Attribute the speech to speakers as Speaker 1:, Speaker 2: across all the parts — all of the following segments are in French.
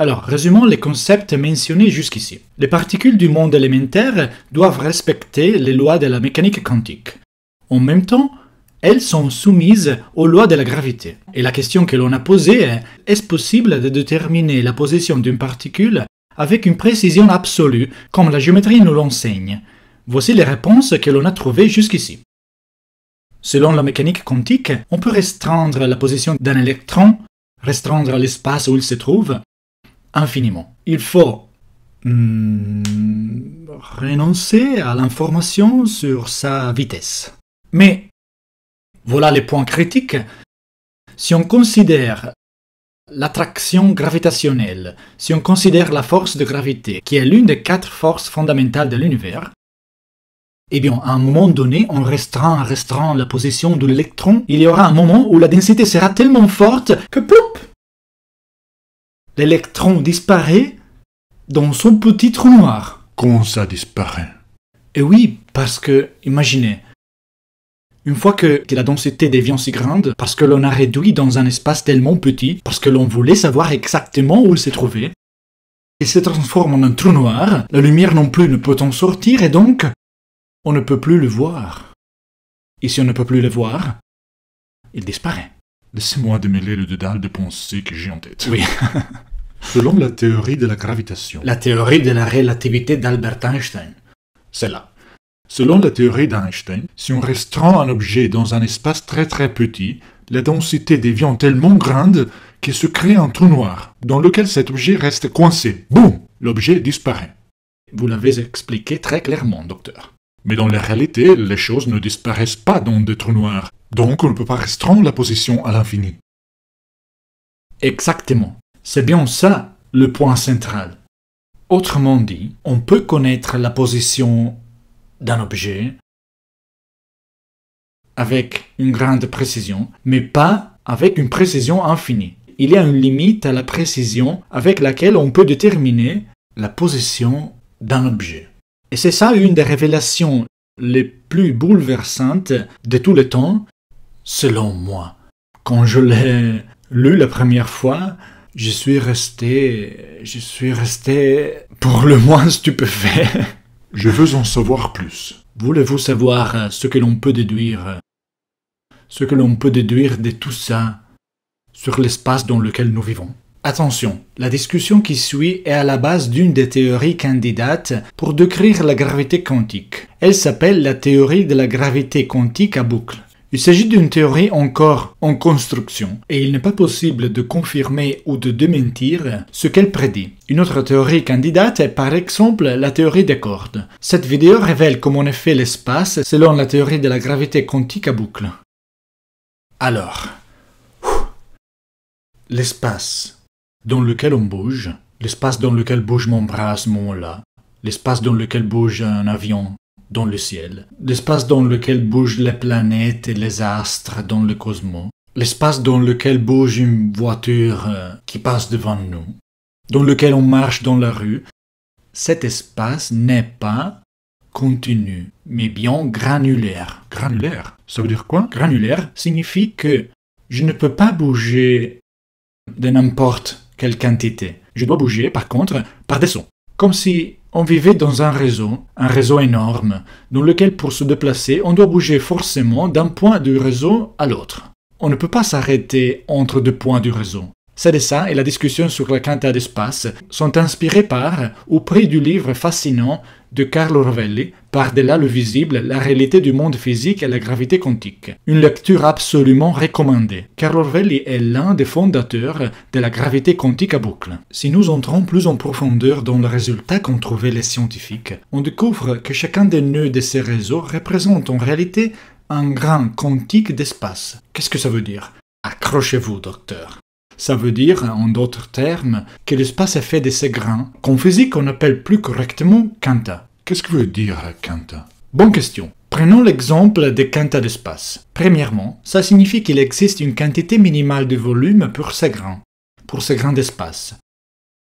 Speaker 1: Alors, résumons les concepts mentionnés jusqu'ici. Les particules du monde élémentaire doivent respecter les lois de la mécanique quantique. En même temps, elles sont soumises aux lois de la gravité. Et la question que l'on a posée est est-ce possible de déterminer la position d'une particule avec une précision absolue, comme la géométrie nous l'enseigne Voici les réponses que l'on a trouvées jusqu'ici. Selon la mécanique quantique, on peut restreindre la position d'un électron, restreindre l'espace où il se trouve, infiniment. Il faut hmm, renoncer à l'information sur sa vitesse. Mais voilà les points critiques. Si on considère l'attraction gravitationnelle, si on considère la force de gravité, qui est l'une des quatre forces fondamentales de l'univers, eh bien, à un moment donné, en restreint, restreint la position de l'électron. Il y aura un moment où la densité sera tellement forte que l'électron disparaît dans son petit trou noir. Comment ça disparaît Eh oui, parce que, imaginez, une fois que, que, la densité devient si grande, parce que l'on a réduit dans un espace tellement petit, parce que l'on voulait savoir exactement où il s'est trouvé, il se transforme en un trou noir, la lumière non plus ne peut en sortir et donc, on ne peut plus le voir. Et si on ne peut plus le voir, il disparaît. Laissez-moi démêler le dédale de pensée que j'ai en tête. Oui. Selon la théorie de la gravitation. La théorie de la relativité d'Albert Einstein. C'est là. Selon la théorie d'Einstein, si on restreint un objet dans un espace très très petit, la densité devient tellement grande qu'il se crée un trou noir, dans lequel cet objet reste coincé. Boum L'objet disparaît. Vous l'avez expliqué très clairement, docteur. Mais dans la réalité, les choses ne disparaissent pas dans des trous noirs, donc on ne peut pas restreindre la position à l'infini. Exactement. C'est bien ça le point central. Autrement dit, on peut connaître la position d'un objet avec une grande précision, mais pas avec une précision infinie. Il y a une limite à la précision avec laquelle on peut déterminer la position d'un objet. Et c'est ça une des révélations les plus bouleversantes de tous les temps, selon moi. Quand je l'ai lu la première fois, je suis resté, je suis resté pour le moins stupéfait. Je veux en savoir plus. Voulez-vous savoir euh, ce que l'on peut déduire euh, Ce que l'on peut déduire de tout ça sur l'espace dans lequel nous vivons Attention, la discussion qui suit est à la base d'une des théories candidates pour décrire la gravité quantique. Elle s'appelle la théorie de la gravité quantique à boucle. Il s'agit d'une théorie encore en construction, et il n'est pas possible de confirmer ou de démentir ce qu'elle prédit. Une autre théorie candidate est par exemple la théorie des cordes. Cette vidéo révèle comment est fait l'espace selon la théorie de la gravité quantique à boucle. Alors, l'espace dans lequel on bouge, l'espace dans lequel bouge mon bras à ce moment-là, l'espace dans lequel bouge un avion, dans le ciel, l'espace dans lequel bougent les planètes et les astres dans le cosmos, l'espace dans lequel bouge une voiture euh, qui passe devant nous, dans lequel on marche dans la rue, cet espace n'est pas continu, mais bien granulaire. Granulaire Ça veut dire quoi Granulaire signifie que je ne peux pas bouger de n'importe quelle quantité. Je dois bouger, par contre, par des sons. Comme si on vivait dans un réseau, un réseau énorme, dans lequel pour se déplacer, on doit bouger forcément d'un point du réseau à l'autre. On ne peut pas s'arrêter entre deux points du réseau. Ces dessins et la discussion sur le quantité d'espace sont inspirés par ou prix du livre fascinant de Carlo Rovelli, Par-delà le visible, la réalité du monde physique et la gravité quantique. Une lecture absolument recommandée. Carlo Rovelli est l'un des fondateurs de la gravité quantique à boucle. Si nous entrons plus en profondeur dans le résultat qu'ont trouvé les scientifiques, on découvre que chacun des nœuds de ces réseaux représente en réalité un grain quantique d'espace. Qu'est-ce que ça veut dire Accrochez-vous, docteur. Ça veut dire, en d'autres termes, que l'espace est fait de ces grains qu'en physique on appelle plus correctement quanta. Qu'est-ce que veut dire euh, quanta Bonne question. Prenons l'exemple des quintas d'espace. Premièrement, ça signifie qu'il existe une quantité minimale de volume pour ces grains, pour ces grains d'espace.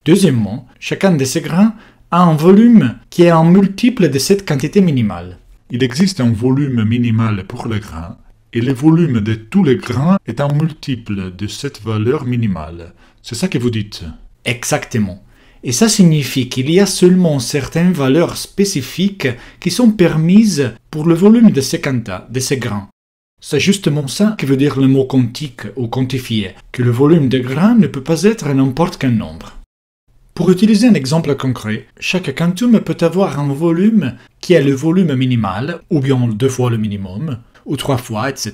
Speaker 1: Deuxièmement, chacun de ces grains a un volume qui est un multiple de cette quantité minimale. Il existe un volume minimal pour le grain et le volume de tous les grains est un multiple de cette valeur minimale. C'est ça que vous dites Exactement. Et ça signifie qu'il y a seulement certaines valeurs spécifiques qui sont permises pour le volume de ces quantas, de ces grains. C'est justement ça qui veut dire le mot quantique ou quantifié, que le volume de grains ne peut pas être n'importe quel nombre. Pour utiliser un exemple concret, chaque quantum peut avoir un volume qui est le volume minimal, ou bien deux fois le minimum, ou trois fois, etc.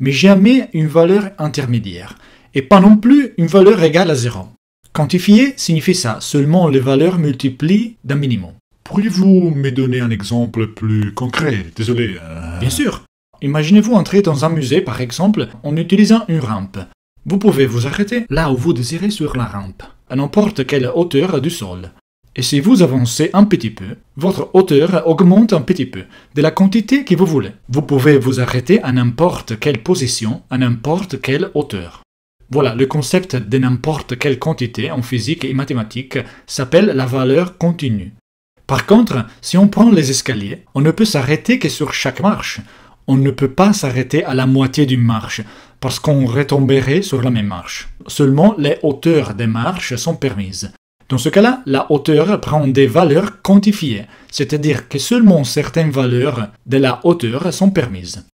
Speaker 1: Mais jamais une valeur intermédiaire, et pas non plus une valeur égale à zéro. Quantifier signifie ça, seulement les valeurs multiplient d'un minimum. Pourriez-vous me donner un exemple plus concret Désolé. Euh. Bien sûr. Imaginez-vous entrer dans un musée, par exemple, en utilisant une rampe. Vous pouvez vous arrêter là où vous désirez sur la rampe, à n'importe quelle hauteur du sol. Et si vous avancez un petit peu, votre hauteur augmente un petit peu, de la quantité que vous voulez. Vous pouvez vous arrêter à n'importe quelle position, à n'importe quelle hauteur. Voilà, le concept de n'importe quelle quantité en physique et mathématiques s'appelle la valeur continue. Par contre, si on prend les escaliers, on ne peut s'arrêter que sur chaque marche. On ne peut pas s'arrêter à la moitié d'une marche, parce qu'on retomberait sur la même marche. Seulement les hauteurs des marches sont permises. Dans ce cas-là, la hauteur prend des valeurs quantifiées, c'est-à-dire que seulement certaines valeurs de la hauteur sont permises.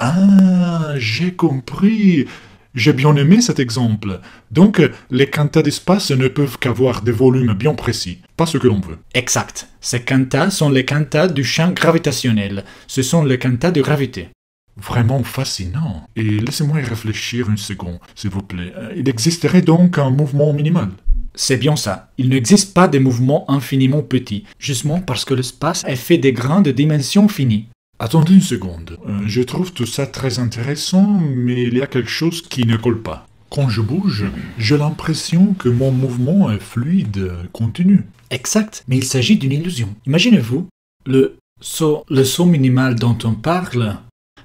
Speaker 1: Ah, j'ai compris. J'ai bien aimé cet exemple. Donc, les quantas d'espace ne peuvent qu'avoir des volumes bien précis, pas ce que l'on veut. Exact. Ces quantas sont les quantas du champ gravitationnel. Ce sont les quantas de gravité. Vraiment fascinant. Et laissez-moi y réfléchir une seconde, s'il vous plaît. Euh, il existerait donc un mouvement minimal. C'est bien ça. Il n'existe pas des mouvements infiniment petits, justement parce que l'espace est fait des grains de dimension finies. Attendez une seconde. Euh, je trouve tout ça très intéressant, mais il y a quelque chose qui ne colle pas. Quand je bouge, j'ai l'impression que mon mouvement est fluide, continu. Exact, mais il s'agit d'une illusion. Imaginez-vous, le le saut minimal dont on parle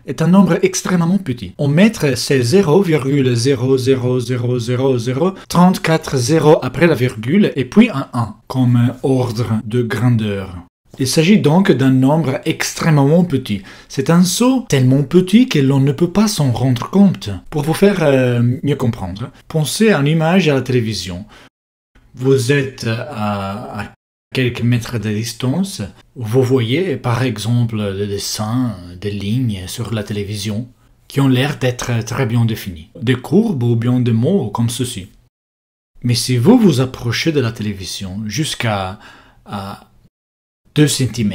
Speaker 1: est un nombre extrêmement petit. On met ces 0,0000034 0 après la virgule et puis un 1 comme ordre de grandeur. Il s'agit donc d'un nombre extrêmement petit. C'est un saut tellement petit que l'on ne peut pas s'en rendre compte. Pour vous faire euh, mieux comprendre, pensez à une image à la télévision. Vous êtes à quelques mètres de distance, vous voyez par exemple des dessins, des lignes sur la télévision qui ont l'air d'être très bien définis, des courbes ou bien des mots comme ceci. Mais si vous vous approchez de la télévision jusqu'à à 2 cm,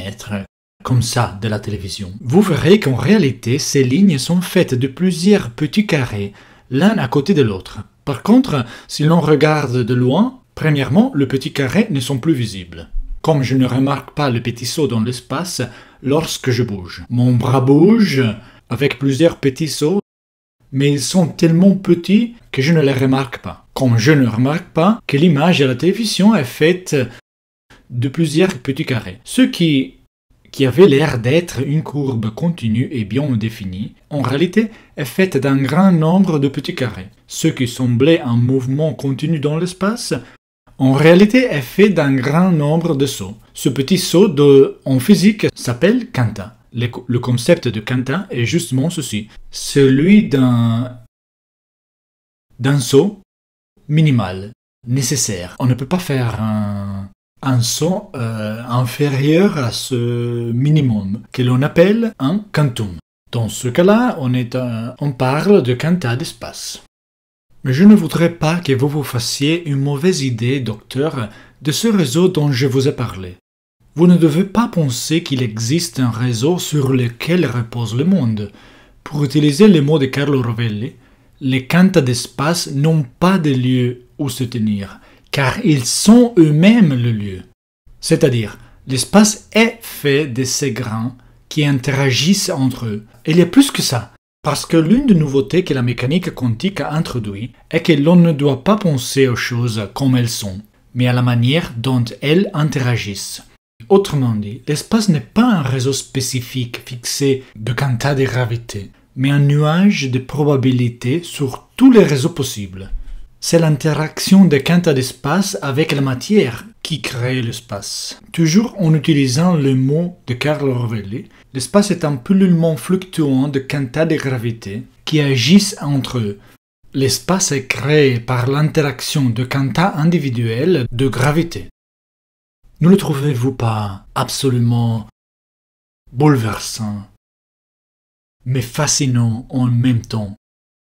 Speaker 1: comme ça, de la télévision, vous verrez qu'en réalité, ces lignes sont faites de plusieurs petits carrés, l'un à côté de l'autre. Par contre, si l'on regarde de loin, Premièrement, les petits carré ne sont plus visibles. Comme je ne remarque pas le petit saut dans l'espace lorsque je bouge. Mon bras bouge avec plusieurs petits sauts, mais ils sont tellement petits que je ne les remarque pas. Comme je ne remarque pas que l'image à la télévision est faite de plusieurs petits carrés. Ce qui, qui avait l'air d'être une courbe continue et bien définie, en réalité est faite d'un grand nombre de petits carrés. Ce qui semblait un mouvement continu dans l'espace en réalité, est fait d'un grand nombre de sauts. Ce petit saut en physique s'appelle quanta ». Le, concept de quanta » est justement ceci, celui d'un d'un saut minimal, nécessaire. On ne peut pas faire un, saut euh, inférieur à ce minimum, que l'on appelle un quantum. Dans ce cas-là, on, parle de quanta d'espace. Mais je ne voudrais pas que vous vous fassiez une mauvaise idée, docteur, de ce réseau dont je vous ai parlé. Vous ne devez pas penser qu'il existe un réseau sur lequel repose le monde. Pour utiliser les mots de Carlo Rovelli, les quantas d'espace n'ont pas de lieu où se tenir, car ils sont eux-mêmes le lieu. C'est-à-dire, l'espace est fait de ces grains qui interagissent entre eux. Et il y a plus que ça. Parce que l'une des nouveautés que la mécanique quantique a introduit est que l'on ne doit pas penser aux choses comme elles sont, mais à la manière dont elles interagissent. Autrement dit, l'espace n'est pas un réseau spécifique fixé de quanta de gravité, mais un nuage de probabilités sur tous les réseaux possibles. C'est l'interaction des quanta d'espace avec la matière qui crée l'espace. Toujours en utilisant le mot de Carlo Rovelli, l'espace est un pullulement fluctuant de quanta de gravité qui agissent entre eux. L'espace est créé par l'interaction de quanta individuels de gravité. Ne le trouvez-vous pas absolument bouleversant, mais fascinant en même temps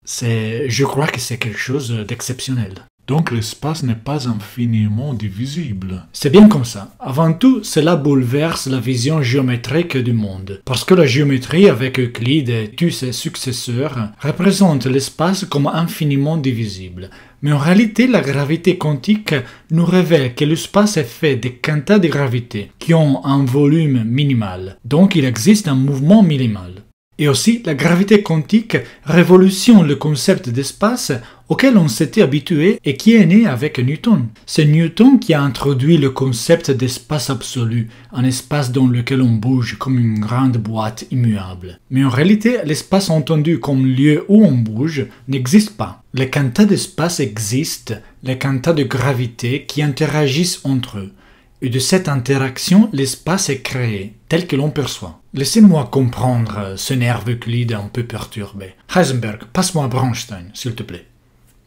Speaker 1: C'est, je crois que c'est quelque chose d'exceptionnel. Donc l'espace n'est pas infiniment divisible. C'est bien comme ça. Avant tout, cela bouleverse la vision géométrique du monde, parce que la géométrie avec Euclide et tous ses successeurs représente l'espace comme infiniment divisible. Mais en réalité, la gravité quantique nous révèle que l'espace est fait de quantas de gravité qui ont un volume minimal. Donc il existe un mouvement minimal. Et aussi, la gravité quantique révolutionne le concept d'espace auquel on s'était habitué et qui est né avec Newton. C'est Newton qui a introduit le concept d'espace absolu, un espace dans lequel on bouge comme une grande boîte immuable. Mais en réalité, l'espace entendu comme lieu où on bouge n'existe pas. Les quantas d'espace existent, les quantas de gravité qui interagissent entre eux. Et de cette interaction, l'espace est créé, tel que l'on perçoit. Laissez-moi comprendre ce nerf euclide un peu perturbé. Heisenberg, passe-moi Bronstein, s'il te plaît.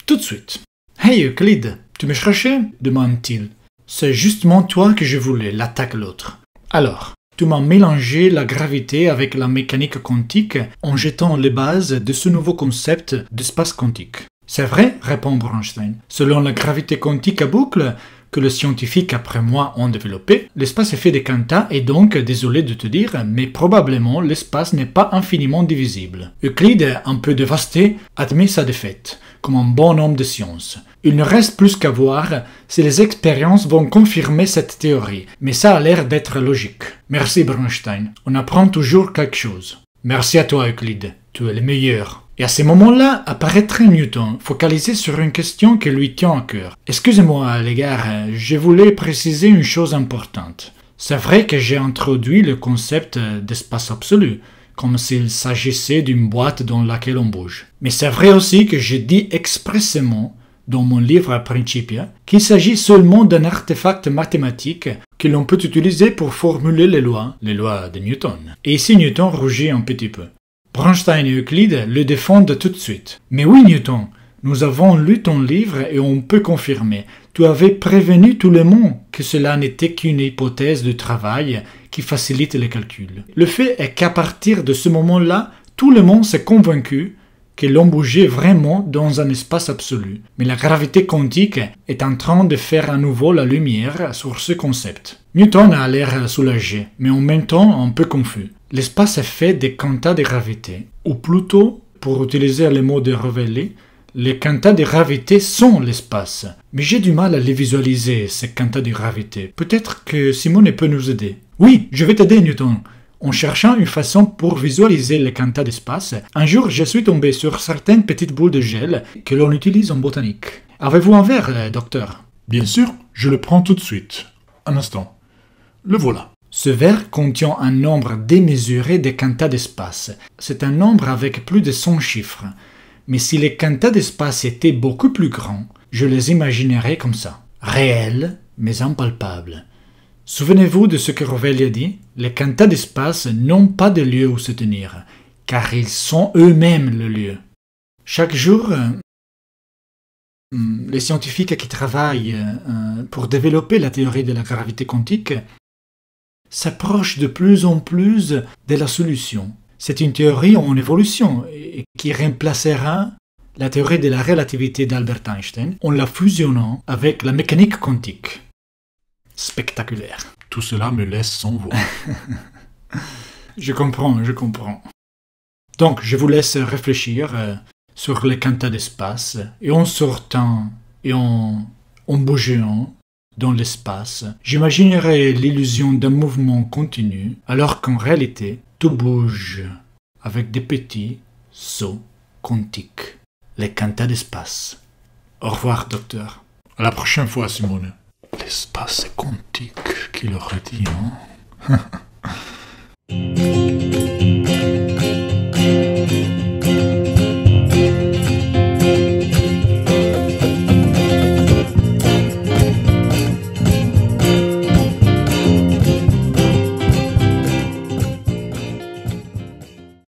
Speaker 1: Tout de suite. Hey Euclide, tu me cherchais demande-t-il. C'est justement toi que je voulais, l'attaque l'autre. Alors, tu m'as mélangé la gravité avec la mécanique quantique en jetant les bases de ce nouveau concept d'espace quantique. C'est vrai, répond Bronstein. Selon la gravité quantique à boucle, que les scientifiques après moi ont développé, l'espace est fait de quintas et donc, désolé de te dire, mais probablement l'espace n'est pas infiniment divisible. Euclide, un peu dévasté, admet sa défaite, comme un bon homme de science. Il ne reste plus qu'à voir si les expériences vont confirmer cette théorie, mais ça a l'air d'être logique. Merci Bernstein, on apprend toujours quelque chose. Merci à toi Euclide, tu es le meilleur. Et à ce moment là apparaîtrait Newton, focalisé sur une question qui lui tient à cœur. Excusez-moi les gars, je voulais préciser une chose importante. C'est vrai que j'ai introduit le concept euh, d'espace absolu, comme s'il s'agissait d'une boîte dans laquelle on bouge. Mais c'est vrai aussi que j'ai dit expressément dans mon livre Principia, qu'il s'agit seulement d'un artefact mathématique que l'on peut utiliser pour formuler les lois, les lois de Newton. Et ici Newton rougit un petit peu. Bronstein et Euclide le défendent tout de suite. Mais oui, Newton, nous avons lu ton livre et on peut confirmer. Tu avais prévenu tout le monde que cela n'était qu'une hypothèse de travail qui facilite les calculs. Le fait est qu'à partir de ce moment-là, tout le monde s'est convaincu que l'on bougeait vraiment dans un espace absolu. Mais la gravité quantique est en train de faire à nouveau la lumière sur ce concept. Newton a l'air soulagé, mais en même temps un peu confus l'espace est fait des quantas de gravité, ou plutôt, pour utiliser les mots de Revelli, les quantas de gravité sont l'espace, mais j'ai du mal à les visualiser, ces quantas de gravité. Peut-être que Simone peut nous aider. Oui, je vais t'aider, Newton. En cherchant une façon pour visualiser les quantas d'espace, un jour je suis tombé sur certaines petites boules de gel que l'on utilise en botanique. Avez-vous un verre, euh, docteur Bien sûr, je le prends tout de suite. Un instant. Le voilà. Ce verre contient un nombre démesuré de quantas d'espace. C'est un nombre avec plus de 100 chiffres. Mais si les quantas d'espace étaient beaucoup plus grands, je les imaginerais comme ça. Réels, mais impalpables. Souvenez-vous de ce que Rovelli a dit Les quantas d'espace n'ont pas de lieu où se tenir, car ils sont eux-mêmes le lieu. Chaque jour, euh, les scientifiques qui travaillent euh, pour développer la théorie de la gravité quantique s'approche de plus en plus de la solution. C'est une théorie en évolution qui remplacera la théorie de la relativité d'Albert Einstein en la fusionnant avec la mécanique quantique. Spectaculaire. Tout cela me laisse sans voix. je comprends, je comprends. Donc, je vous laisse réfléchir euh, sur les quantas d'espace et en sortant et en, en bougeant dans l'espace, j'imaginerais l'illusion d'un mouvement continu, alors qu'en réalité, tout bouge avec des petits sauts quantiques. Les quintas d'espace. Au revoir, docteur. À la prochaine fois, Simone. L'espace quantique, qui l'aurait dit, non